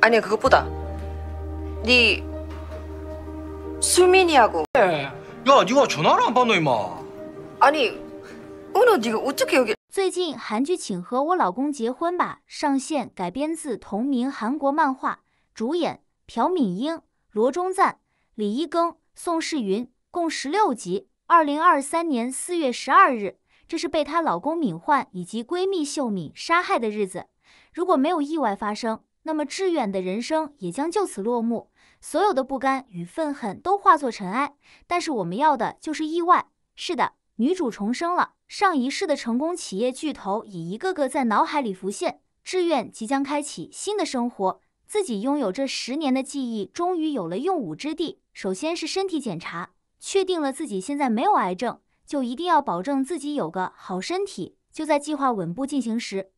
不是，那个。你，秀敏你和。哎，你哇，电话都安不拿？你妈。最近韩剧请和我老公结婚吧上线改编自同名韩国漫画，主演朴敏英、罗忠赞、李一庚、宋世云，共十六集。二零二三年四月十二日，这是被她老公敏焕以及闺蜜秀敏杀害的日子。如果没有意外发生。那么，志远的人生也将就此落幕，所有的不甘与愤恨都化作尘埃。但是，我们要的就是意外。是的，女主重生了，上一世的成功企业巨头已一个个在脑海里浮现。志愿即将开启新的生活，自己拥有这十年的记忆，终于有了用武之地。首先是身体检查，确定了自己现在没有癌症，就一定要保证自己有个好身体。就在计划稳步进行时。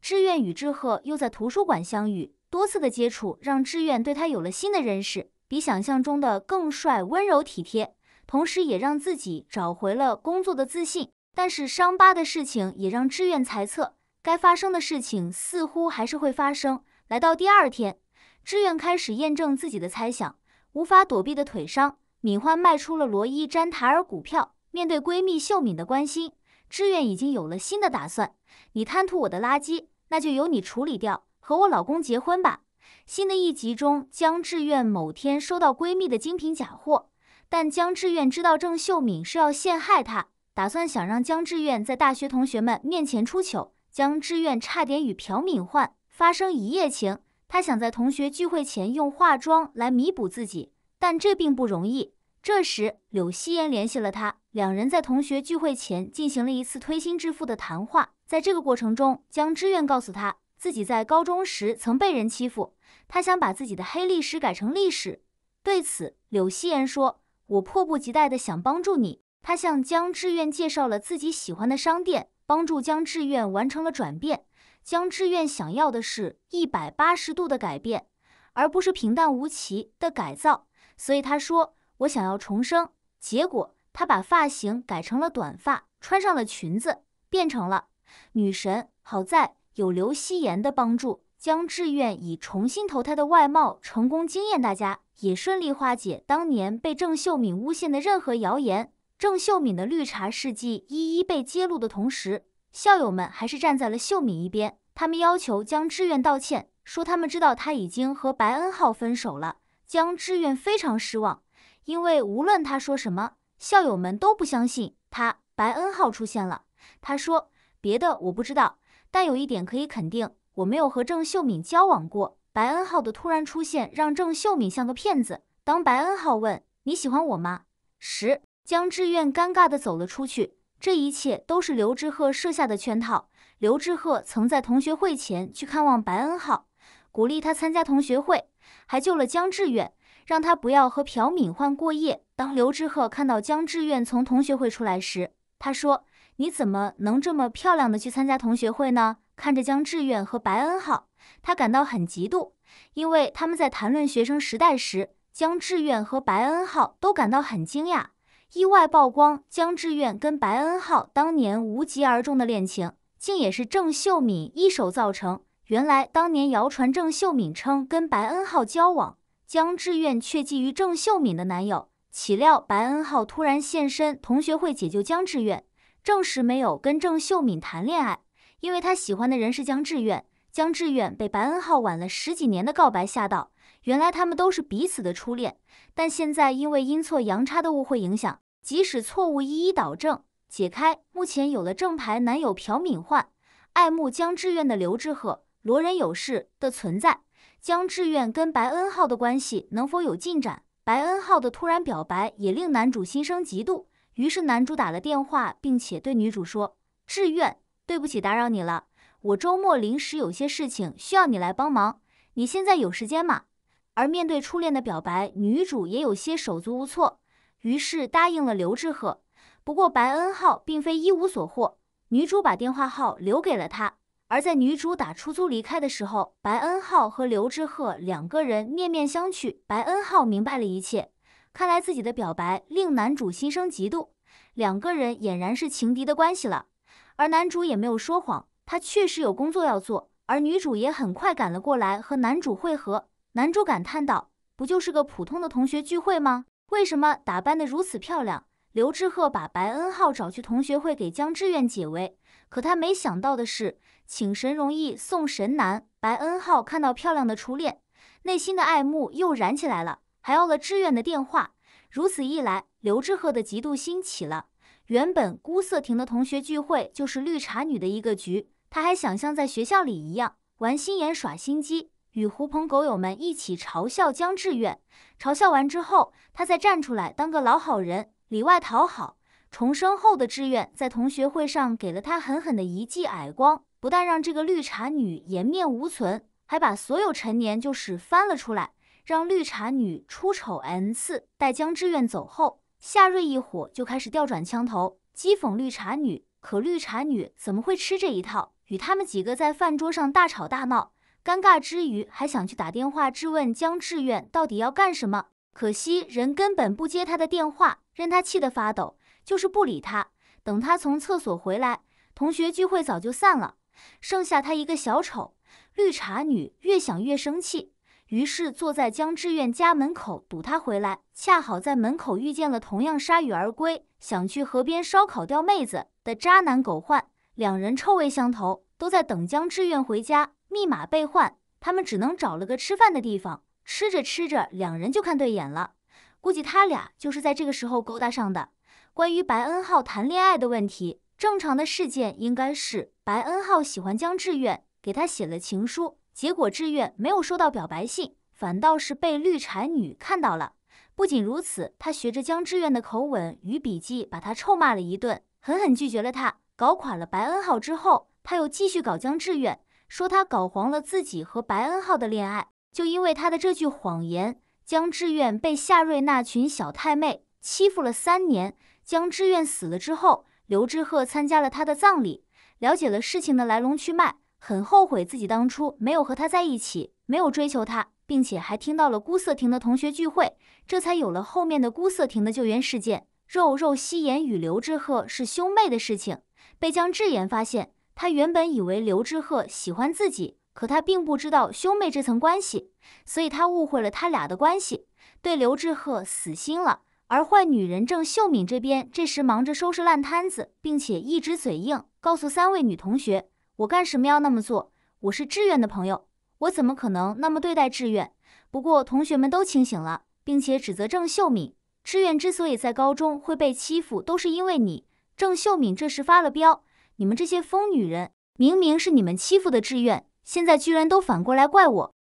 志愿与志贺又在图书馆相遇，多次的接触让志愿对他有了新的认识，比想象中的更帅、温柔、体贴，同时也让自己找回了工作的自信。但是伤疤的事情也让志愿猜测，该发生的事情似乎还是会发生。来到第二天，志愿开始验证自己的猜想，无法躲避的腿伤，敏焕卖出了罗伊詹塔尔股票。面对闺蜜秀敏的关心，志愿已经有了新的打算。你贪图我的垃圾。那就由你处理掉，和我老公结婚吧。新的一集中，江志愿某天收到闺蜜的精品假货，但江志愿知道郑秀敏是要陷害他，打算想让江志愿在大学同学们面前出糗。江志愿差点与朴敏焕发生一夜情，他想在同学聚会前用化妆来弥补自己，但这并不容易。这时，柳希颜联系了他，两人在同学聚会前进行了一次推心置腹的谈话。在这个过程中，江志愿告诉他，自己在高中时曾被人欺负，他想把自己的黑历史改成历史。对此，柳希言说：“我迫不及待地想帮助你。”他向江志愿介绍了自己喜欢的商店，帮助江志愿完成了转变。江志愿想要的是一百八十度的改变，而不是平淡无奇的改造。所以他说：“我想要重生。”结果，他把发型改成了短发，穿上了裙子，变成了。女神好在有刘希妍的帮助，江志愿以重新投胎的外貌成功惊艳大家，也顺利化解当年被郑秀敏诬陷的任何谣言。郑秀敏的绿茶事迹一一被揭露的同时，校友们还是站在了秀敏一边。他们要求江志愿道歉，说他们知道他已经和白恩浩分手了。江志愿非常失望，因为无论他说什么，校友们都不相信他。白恩浩出现了，他说。别的我不知道，但有一点可以肯定，我没有和郑秀敏交往过。白恩浩的突然出现让郑秀敏像个骗子。当白恩浩问你喜欢我吗？时，江志远尴尬地走了出去。这一切都是刘志赫设下的圈套。刘志赫曾在同学会前去看望白恩浩，鼓励他参加同学会，还救了江志远，让他不要和朴敏焕过夜。当刘志赫看到江志远从同学会出来时，他说。你怎么能这么漂亮的去参加同学会呢？看着江志远和白恩浩，他感到很嫉妒，因为他们在谈论学生时代时，江志远和白恩浩都感到很惊讶。意外曝光江志远跟白恩浩当年无疾而终的恋情，竟也是郑秀敏一手造成。原来当年谣传郑秀敏称跟白恩浩交往，江志远却觊觎郑秀敏的男友，岂料白恩浩突然现身同学会解救江志远，证实没有跟郑秀敏谈恋爱，因为他喜欢的人是江志远。江志远被白恩浩晚了十几年的告白吓到，原来他们都是彼此的初恋，但现在因为阴错阳差的误会影响，即使错误一一导正解开，目前有了正牌男友朴敏焕、爱慕江志远的刘志赫、罗仁有事的存在，江志远跟白恩浩的关系能否有进展？白恩浩的突然表白也令男主心生嫉妒。于是男主打了电话，并且对女主说：“志愿，对不起，打扰你了。我周末临时有些事情需要你来帮忙，你现在有时间吗？”而面对初恋的表白，女主也有些手足无措，于是答应了刘志赫。不过白恩浩并非一无所获，女主把电话号留给了他。而在女主打出租离开的时候，白恩浩和刘志赫两个人面面相觑，白恩浩明白了一切。看来自己的表白令男主心生嫉妒，两个人俨然是情敌的关系了。而男主也没有说谎，他确实有工作要做。而女主也很快赶了过来和男主会合。男主感叹道：“不就是个普通的同学聚会吗？为什么打扮得如此漂亮？”刘志赫把白恩浩找去同学会，给江志远解围。可他没想到的是，请神容易送神难。白恩浩看到漂亮的初恋，内心的爱慕又燃起来了。还要了志愿的电话，如此一来，刘志贺的嫉妒心起了。原本孤色亭的同学聚会就是绿茶女的一个局，他还想像在学校里一样玩心眼耍心机，与狐朋狗友们一起嘲笑江志远。嘲笑完之后，他再站出来当个老好人，里外讨好。重生后的志愿在同学会上给了他狠狠的一记耳光，不但让这个绿茶女颜面无存，还把所有陈年旧事翻了出来。让绿茶女出丑 n 次。待江志远走后，夏瑞一伙就开始调转枪头，讥讽绿茶女。可绿茶女怎么会吃这一套？与他们几个在饭桌上大吵大闹，尴尬之余还想去打电话质问江志远到底要干什么。可惜人根本不接他的电话，任他气得发抖，就是不理他。等他从厕所回来，同学聚会早就散了，剩下他一个小丑。绿茶女越想越生气。于是坐在江志远家门口堵他回来，恰好在门口遇见了同样铩羽而归、想去河边烧烤钓妹子的渣男狗焕，两人臭味相投，都在等江志远回家。密码被换，他们只能找了个吃饭的地方，吃着吃着，两人就看对眼了。估计他俩就是在这个时候勾搭上的。关于白恩浩谈恋爱的问题，正常的事件应该是白恩浩喜欢江志远，给他写了情书。结果，志愿没有收到表白信，反倒是被绿柴女看到了。不仅如此，他学着江志愿的口吻与笔记，把他臭骂了一顿，狠狠拒绝了他。搞垮了白恩浩之后，他又继续搞江志愿，说他搞黄了自己和白恩浩的恋爱。就因为他的这句谎言，江志愿被夏瑞那群小太妹欺负了三年。江志愿死了之后，刘志鹤参加了他的葬礼，了解了事情的来龙去脉。很后悔自己当初没有和他在一起，没有追求他，并且还听到了辜色婷的同学聚会，这才有了后面的辜色婷的救援事件。肉肉夕颜与刘志赫是兄妹的事情被江智妍发现，她原本以为刘志赫喜欢自己，可她并不知道兄妹这层关系，所以她误会了他俩的关系，对刘志赫死心了。而坏女人郑秀敏这边，这时忙着收拾烂摊子，并且一直嘴硬，告诉三位女同学。我干什么要那么做？我是志愿的朋友，我怎么可能那么对待志愿？不过同学们都清醒了，并且指责郑秀敏。志愿之所以在高中会被欺负，都是因为你。郑秀敏这时发了飙：“你们这些疯女人，明明是你们欺负的志愿，现在居然都反过来怪我！”